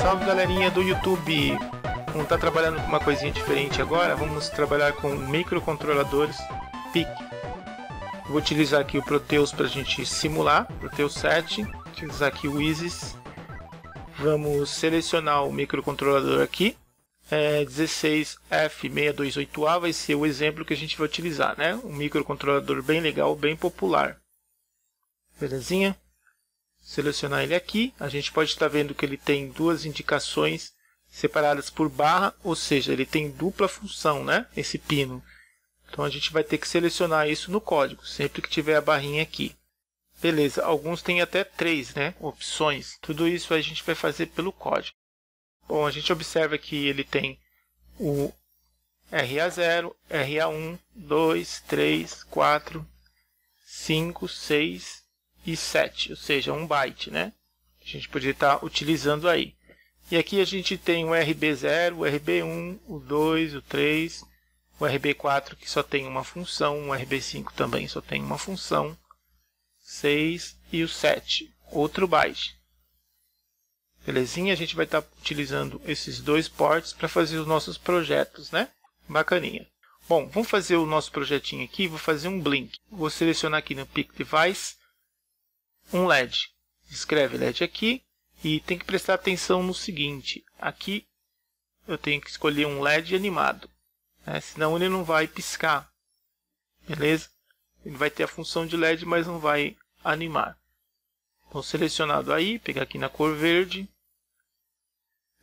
Salve galerinha do YouTube! Vamos estar tá trabalhando com uma coisinha diferente agora. Vamos trabalhar com microcontroladores PIC. Vou utilizar aqui o Proteus para a gente simular, Proteus 7. Vou utilizar aqui o ISIS. Vamos selecionar o microcontrolador aqui. É, 16F628A vai ser o exemplo que a gente vai utilizar, né? Um microcontrolador bem legal, bem popular. Belezinha? selecionar ele aqui, a gente pode estar vendo que ele tem duas indicações separadas por barra, ou seja, ele tem dupla função, né? Esse pino. Então a gente vai ter que selecionar isso no código, sempre que tiver a barrinha aqui. Beleza, alguns têm até três né, opções. Tudo isso a gente vai fazer pelo código. Bom, a gente observa que ele tem o RA0, RA1, 2, 3, 4, 5, 6, e 7, ou seja, 1 byte, né? A gente poderia estar utilizando aí. E aqui a gente tem o RB0, o RB1, o 2, o 3, o RB4 que só tem uma função, o RB5 também só tem uma função, 6 e o 7, outro byte. Belezinha? A gente vai estar utilizando esses dois ports para fazer os nossos projetos, né? Bacaninha. Bom, vamos fazer o nosso projetinho aqui, vou fazer um blink. Vou selecionar aqui no Pick Device, um LED. Escreve LED aqui e tem que prestar atenção no seguinte. Aqui eu tenho que escolher um LED animado, né? senão ele não vai piscar, beleza? Ele vai ter a função de LED, mas não vai animar. Então selecionado aí, pegar aqui na cor verde,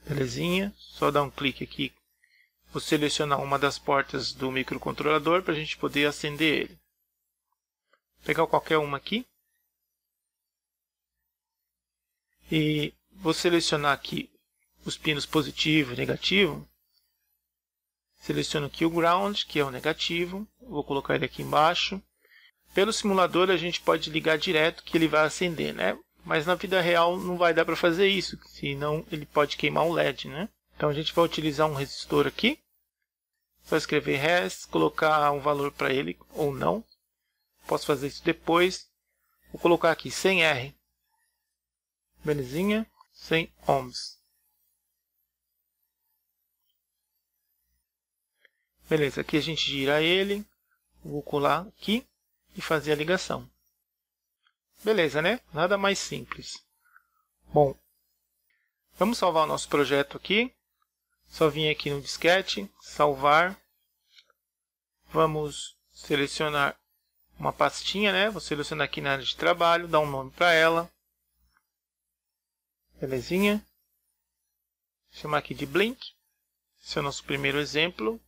belezinha, só dar um clique aqui, vou selecionar uma das portas do microcontrolador para a gente poder acender ele. Vou pegar qualquer uma aqui, e vou selecionar aqui os pinos positivo e negativo. Seleciono aqui o ground, que é o negativo, vou colocar ele aqui embaixo. Pelo simulador a gente pode ligar direto que ele vai acender, né? Mas na vida real não vai dar para fazer isso, senão ele pode queimar o LED, né? Então a gente vai utilizar um resistor aqui. Só escrever res, colocar um valor para ele ou não. Posso fazer isso depois. Vou colocar aqui 100R, Belezinha? 100 ohms. Beleza, aqui a gente gira ele, vou colar aqui e fazer a ligação. Beleza, né? Nada mais simples. Bom, vamos salvar o nosso projeto aqui. Só vim aqui no disquete, salvar. Vamos selecionar uma pastinha, né? Vou selecionar aqui na área de trabalho, dar um nome para ela. Belezinha? Chamar aqui de Blink. Esse é o nosso primeiro exemplo.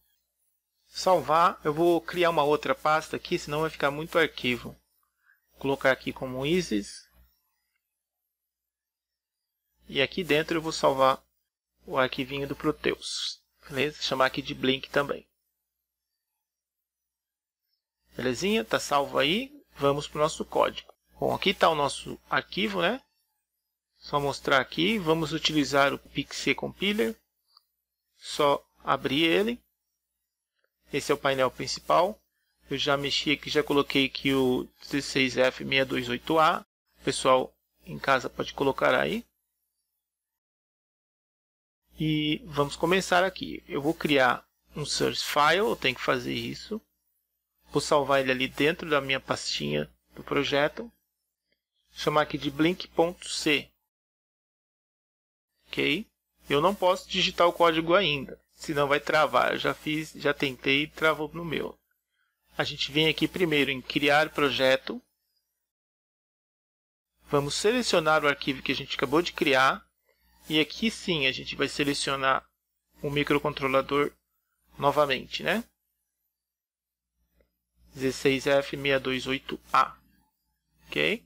Salvar. Eu vou criar uma outra pasta aqui, senão vai ficar muito arquivo. Vou colocar aqui como Isis. E aqui dentro eu vou salvar o arquivinho do Proteus. Beleza? Chamar aqui de Blink também. Belezinha? Tá salvo aí. Vamos para o nosso código. Bom, aqui está o nosso arquivo, né? Só mostrar aqui, vamos utilizar o Pixie Compiler. Só abrir ele. Esse é o painel principal. Eu já mexi aqui, já coloquei aqui o 16F628A. O pessoal em casa pode colocar aí. E vamos começar aqui. Eu vou criar um source file, eu tenho que fazer isso. Vou salvar ele ali dentro da minha pastinha do projeto. Chamar aqui de blink.c ok? Eu não posso digitar o código ainda, senão vai travar. Eu já fiz, já tentei e travou no meu. A gente vem aqui primeiro em criar projeto. Vamos selecionar o arquivo que a gente acabou de criar. E aqui sim a gente vai selecionar o microcontrolador novamente, né? 16F628A. Ok?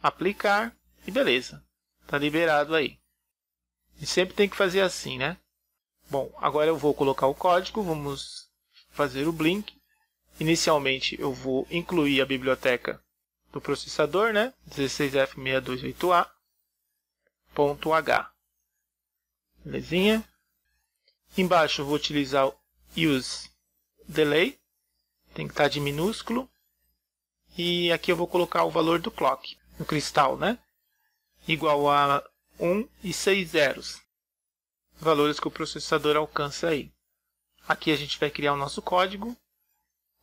Aplicar e beleza. Tá liberado aí. E sempre tem que fazer assim, né? Bom, agora eu vou colocar o código, vamos fazer o blink. Inicialmente eu vou incluir a biblioteca do processador, né? 16F628A.h. Belezinha? Embaixo eu vou utilizar o use delay, tem que estar de minúsculo. E aqui eu vou colocar o valor do clock, no cristal, né? Igual a 1 e 6 zeros. Valores que o processador alcança aí. Aqui a gente vai criar o nosso código,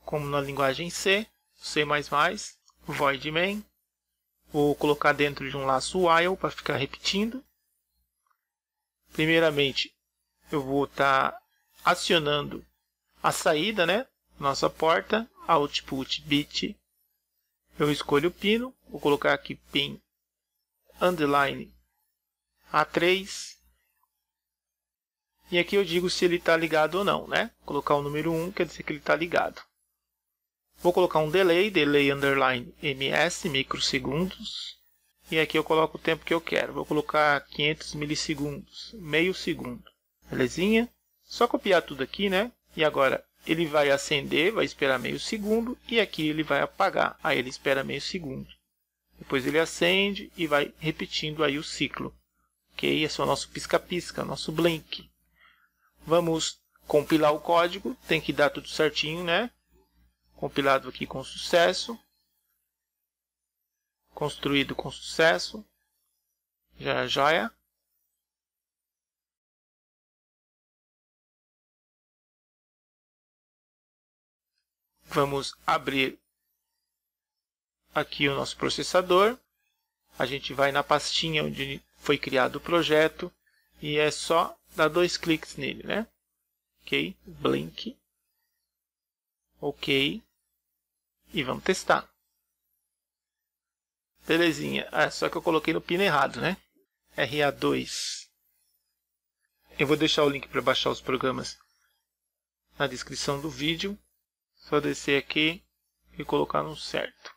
como na linguagem C, C++, void main. Vou colocar dentro de um laço while para ficar repetindo. Primeiramente, eu vou estar tá acionando a saída, né? Nossa porta, output bit. Eu escolho o pino, vou colocar aqui pin underline a3. E aqui eu digo se ele está ligado ou não, né? Colocar o número 1 quer dizer que ele está ligado. Vou colocar um delay, delay underline ms, microsegundos. E aqui eu coloco o tempo que eu quero. Vou colocar 500 milissegundos, meio segundo. Belezinha? Só copiar tudo aqui, né? E agora ele vai acender, vai esperar meio segundo. E aqui ele vai apagar, aí ele espera meio segundo. Depois ele acende e vai repetindo aí o ciclo ok? Esse é o nosso pisca-pisca, nosso blink. Vamos compilar o código, tem que dar tudo certinho, né? Compilado aqui com sucesso. Construído com sucesso. Já joia. Vamos abrir aqui o nosso processador. A gente vai na pastinha onde foi criado o projeto e é só dar dois cliques nele, né? Ok, Blink, ok, e vamos testar. Belezinha, ah, só que eu coloquei no pino errado, né? RA2. Eu vou deixar o link para baixar os programas na descrição do vídeo. Só descer aqui e colocar no certo.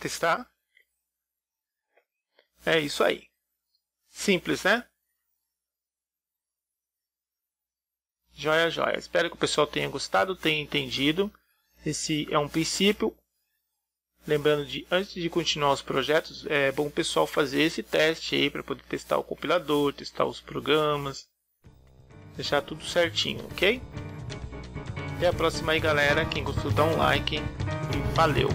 Testar. É isso aí. Simples, né? Joia, joia. Espero que o pessoal tenha gostado, tenha entendido. Esse é um princípio. Lembrando de, antes de continuar os projetos, é bom o pessoal fazer esse teste aí para poder testar o compilador, testar os programas, deixar tudo certinho, ok? Até a próxima aí, galera. Quem gostou, dá um like e valeu!